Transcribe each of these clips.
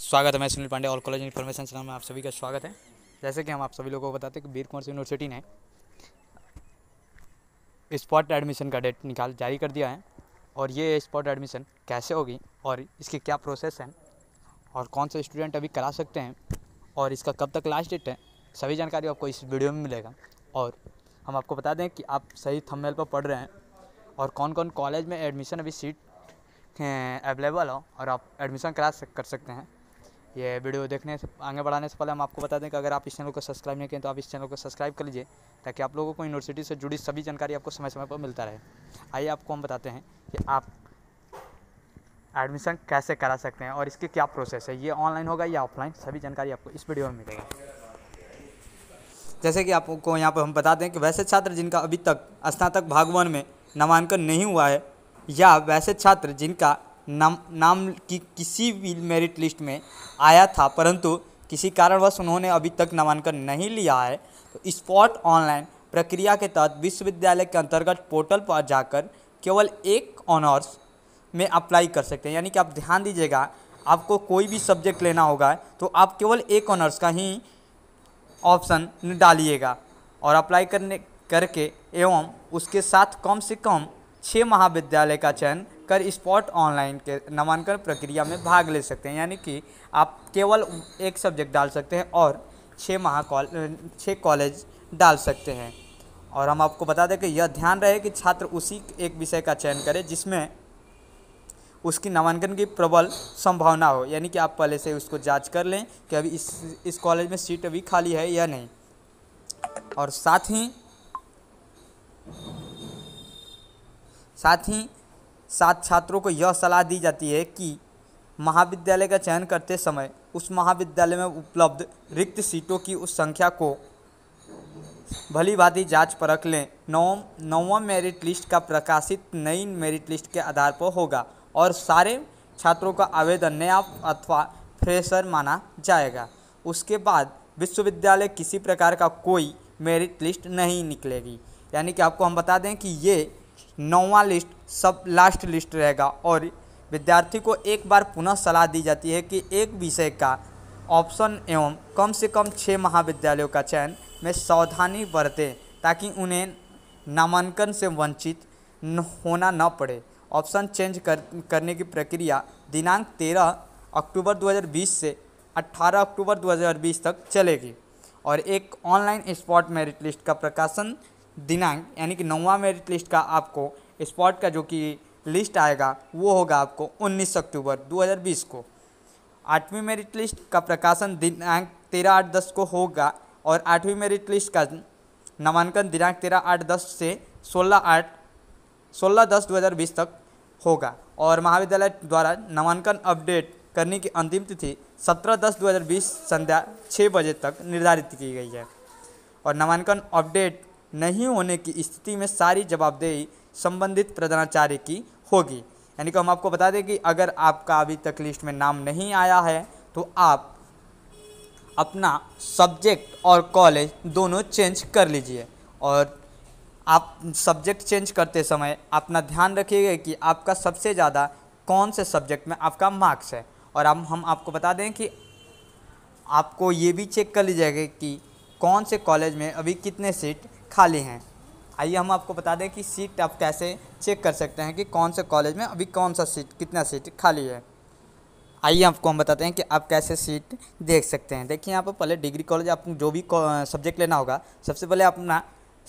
स्वागत है मैं सुनील पांडे और कॉलेज इन्फॉर्मेशन सेंटर में आप सभी का स्वागत है जैसे कि हम आप सभी लोगों को बताते हैं कि वीर सिंह यूनिवर्सिटी ने स्पॉट एडमिशन का डेट निकाल जारी कर दिया है और ये स्पॉट एडमिशन कैसे होगी और इसकी क्या प्रोसेस है और कौन से स्टूडेंट अभी करा सकते हैं और इसका कब तक लास्ट डेट है सभी जानकारी आपको इस वीडियो में मिलेगा और हम आपको बता दें कि आप सही थंबनेल पर पढ़ रहे हैं और कौन कौन कॉलेज में एडमिशन अभी सीट अवेलेबल हो और आप एडमिशन करा सक कर सकते हैं ये वीडियो देखने से आगे बढ़ाने से पहले हम आपको बता दें कि अगर आप इस चैनल को सब्सक्राइब नहीं करें तो आप इस चैनल को सब्सक्राइब कर लीजिए ताकि आप लोगों को यूनिवर्सिटी से जुड़ी सभी जानकारी आपको समय समय पर मिलता रहे आइए आपको हम बताते हैं कि आप एडमिशन कैसे करा सकते हैं और इसकी क्या प्रोसेस है ये ऑनलाइन होगा या ऑफलाइन सभी जानकारी आपको इस वीडियो में मिलेगी जैसे कि आपको यहाँ पर हम बता दें कि वैसे छात्र जिनका अभी तक स्नातक भागवन में नामांकन नहीं हुआ है या वैसे छात्र जिनका नाम नाम की किसी भी मेरिट लिस्ट में आया था परंतु किसी कारणवश उन्होंने अभी तक नामांकन नहीं लिया है तो स्पॉट ऑनलाइन प्रक्रिया के तहत विश्वविद्यालय के अंतर्गत पोर्टल पर जाकर केवल एक ऑनर्स में अप्लाई कर सकते हैं यानी कि आप ध्यान दीजिएगा आपको कोई भी सब्जेक्ट लेना होगा तो आप केवल एक ऑनर्स का ही ऑप्शन डालिएगा और अप्लाई करने करके एवं उसके साथ कम से कम छः महाविद्यालय का चयन कर स्पॉट ऑनलाइन के नामांकन प्रक्रिया में भाग ले सकते हैं यानी कि आप केवल एक सब्जेक्ट डाल सकते हैं और छः महा छः कॉलेज डाल सकते हैं और हम आपको बता दें कि यह ध्यान रहे कि छात्र उसी एक विषय का चयन करे जिसमें उसकी नामांकन की प्रबल संभावना हो यानी कि आप पहले से उसको जांच कर लें कि अभी इस इस कॉलेज में सीट अभी खाली है या नहीं और साथ ही साथ ही साथ छात्रों को यह सलाह दी जाती है कि महाविद्यालय का चयन करते समय उस महाविद्यालय में उपलब्ध रिक्त सीटों की उस संख्या को भली भांति जाँच परख लें नवम नौवा मेरिट लिस्ट का प्रकाशित नई मेरिट लिस्ट के आधार पर होगा और सारे छात्रों का आवेदन नया अथवा फ्रेशर माना जाएगा उसके बाद विश्वविद्यालय किसी प्रकार का कोई मेरिट लिस्ट नहीं निकलेगी यानी कि आपको हम बता दें कि ये नौवा लिस्ट सब लास्ट लिस्ट रहेगा और विद्यार्थी को एक बार पुनः सलाह दी जाती है कि एक विषय का ऑप्शन एवं कम से कम छः महाविद्यालयों का चयन में सावधानी बरतें ताकि उन्हें नामांकन से वंचित होना न पड़े ऑप्शन चेंज कर, करने की प्रक्रिया दिनांक 13 अक्टूबर 2020 से 18 अक्टूबर 2020 तक चलेगी और एक ऑनलाइन स्पॉट मेरिट लिस्ट का प्रकाशन दिनांक यानी कि नौवा मेरिट लिस्ट का आपको स्पॉट का जो कि लिस्ट आएगा वो होगा आपको 19 अक्टूबर 2020 को आठवीं मेरिट लिस्ट का प्रकाशन दिनांक तेरह आठ दस को होगा और आठवीं मेरिट लिस्ट का नामांकन दिनांक तेरह आठ दस से सोलह आठ सोलह दस 2020 तक होगा और महाविद्यालय द्वारा नामांकन अपडेट करने की अंतिम तिथि सत्रह दस 2020 संध्या छः बजे तक निर्धारित की गई है और नामांकन अपडेट नहीं होने की स्थिति में सारी जवाबदेही संबंधित प्रधानाचार्य की होगी यानी कि हम आपको बता दें कि अगर आपका अभी तक लिस्ट में नाम नहीं आया है तो आप अपना सब्जेक्ट और कॉलेज दोनों चेंज कर लीजिए और आप सब्जेक्ट चेंज करते समय अपना ध्यान रखिएगा कि आपका सबसे ज़्यादा कौन से सब्जेक्ट में आपका मार्क्स है और अब हम आपको बता दें कि आपको ये भी चेक कर लीजिएगा कि कौन से कॉलेज में अभी कितने सीट खाली हैं आइए हम आपको बता दें कि सीट आप कैसे चेक कर सकते हैं कि कौन से कॉलेज में अभी कौन सा सीट कितना सीट खाली है आइए आपको हम बताते हैं कि आप कैसे सीट देख सकते हैं देखिए यहाँ पर पहले डिग्री कॉलेज आप जो भी सब्जेक्ट लेना होगा सबसे पहले अपना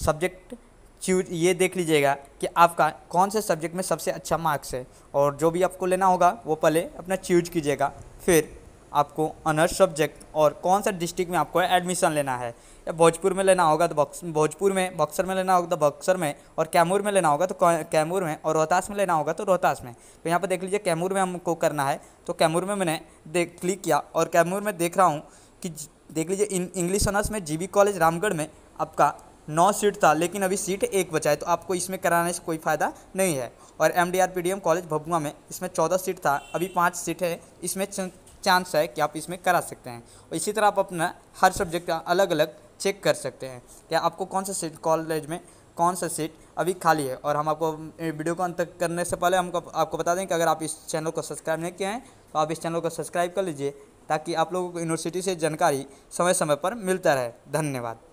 सब्जेक्ट चूज ये देख लीजिएगा कि आपका कौन से सब्जेक्ट में सबसे अच्छा मार्क्स है और जो भी आपको लेना होगा वो पहले अपना चूज कीजिएगा फिर आपको अनर्स सब्जेक्ट और कौन सा डिस्ट्रिक्ट में आपको एडमिशन लेना है या भोजपुर में लेना होगा तो भोजपुर में बक्सर में लेना होगा तो बक्सर में और कैमूर में लेना होगा तो कैमूर में और रोहतास में लेना होगा तो रोहतास में तो यहाँ पर देख लीजिए कैमूर में हमको करना है तो कैमूर में मैंने देख क्लिक किया और कैमूर में देख रहा हूँ कि देख लीजिए इन इंग्लिश ऑनर्स में जी कॉलेज रामगढ़ में आपका नौ सीट था लेकिन अभी सीट एक बचा है तो आपको इसमें कराने से कोई फ़ायदा नहीं है और M D R P D M college Bhabua में इसमें चौदह सीट था अभी पाँच सीट है इसमें चांस है कि आप इसमें करा सकते हैं और इसी तरह आप अपना हर सब्जेक्ट का अलग अलग चेक कर सकते हैं क्या आपको कौन सा सीट कॉलेज में कौन सा सीट अभी खाली है और हम आपको वीडियो को अंत करने से पहले हमको आपको बता दें कि अगर आप इस चैनल को सब्सक्राइब नहीं किए हैं तो आप इस चैनल को सब्सक्राइब कर लीजिए ताकि आप लोगों को यूनिवर्सिटी से जानकारी समय समय पर मिलता रहे धन्यवाद